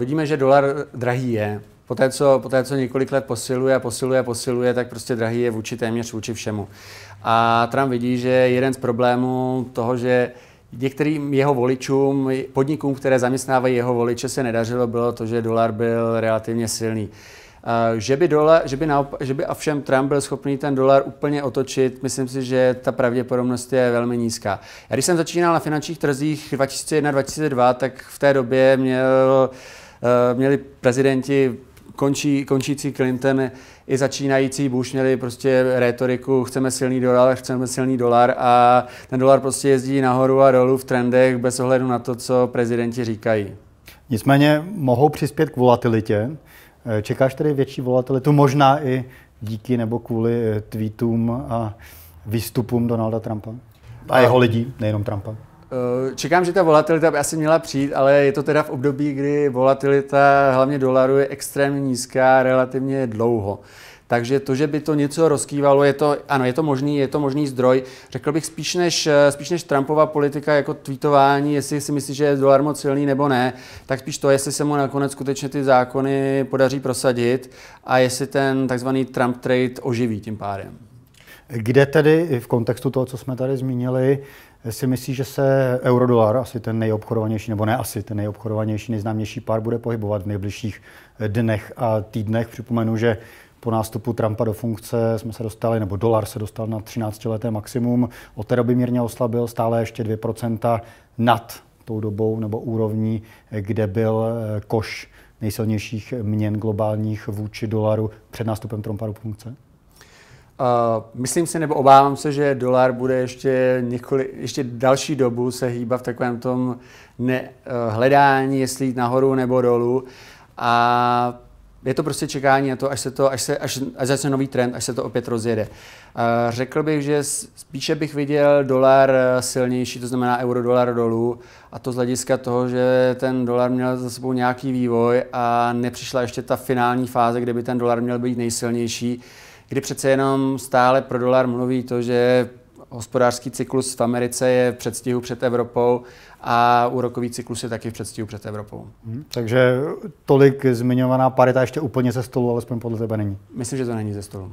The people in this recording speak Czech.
Vidíme, že dolar drahý je. Poté co, poté, co několik let posiluje a posiluje a posiluje, tak prostě drahý je vůči téměř vůči všemu. A Trump vidí, že jeden z problémů toho, že Některým jeho voličům, podnikům, které zaměstnávají jeho voliče, se nedařilo, bylo to, že dolar byl relativně silný. Že by, dola, že, by naop, že by ovšem Trump byl schopný ten dolar úplně otočit, myslím si, že ta pravděpodobnost je velmi nízká. Já když jsem začínal na finančních trzích 2001-2002, tak v té době měl uh, Eh, měli prezidenti končí, končící Clinton i začínající Bush měli prostě rétoriku, chceme silný dolar, chceme silný dolar a ten dolar prostě jezdí nahoru a dolů v trendech bez ohledu na to, co prezidenti říkají. Nicméně mohou přispět k volatilitě. Eh, čekáš tedy větší volatilitu, možná i díky nebo kvůli eh, tweetům a výstupům Donalda Trumpa? A jeho lidí, nejenom Trumpa. Eh, čekám, že ta volatilita by asi měla přijít, ale je to teda v období, kdy volatilita hlavně dolaru je extrémně nízká relativně dlouho. Takže to, že by to něco rozkývalo, je to, ano, je to možný, je to možný zdroj. Řekl bych spíš než, eh, spíš než Trumpova politika jako tweetování, jestli si myslí, že je dolar moc silný nebo ne, tak spíš to, jestli se mu nakonec skutečně ty zákony podaří prosadit a jestli ten takzvaný Trump trade oživí tím pádem. Kde tedy v kontextu toho, co jsme tady zmínili, si myslí, že se eurodolar, asi ten nejobchodovanější, nebo ne asi ten nejobchodovanější, nejznámější pár, bude pohybovat v nejbližších eh, dnech a týdnech. Připomenu, že po nástupu Trumpa do funkce jsme se dostali, nebo dolar se dostal na 13-leté maximum. Od té doby mírně oslabil, stále ještě 2% nad tou dobou nebo úrovní, eh, kde byl eh, koš nejsilnějších měn globálních vůči dolaru před nástupem Trumpa do funkce? Uh, myslím si, nebo obávám se, že dolar bude ještě, několik, ještě další dobu se hýbat v takovém tom ne, uh, hledání, jestli jít nahoru nebo dolů. A je to prostě čekání na to, až, se to, až, se, až, až začne nový trend, až se to opět rozjede. Uh, řekl bych, že spíše bych viděl dolar eh, silnější, to znamená euro dolar dolů, a to z hlediska toho, že ten dolar měl za sebou nějaký vývoj a nepřišla ještě ta finální fáze, kde by ten dolar měl být nejsilnější kdy přece jenom stále pro dolar mluví to, že hospodářský cyklus v Americe je v předstihu před Evropou a úrokový cyklus je taky v předstihu před Evropou. Hmm, takže tolik zmiňovaná parita ještě úplně ze stolu, alespoň podle tebe není. Myslím, že to není ze stolu.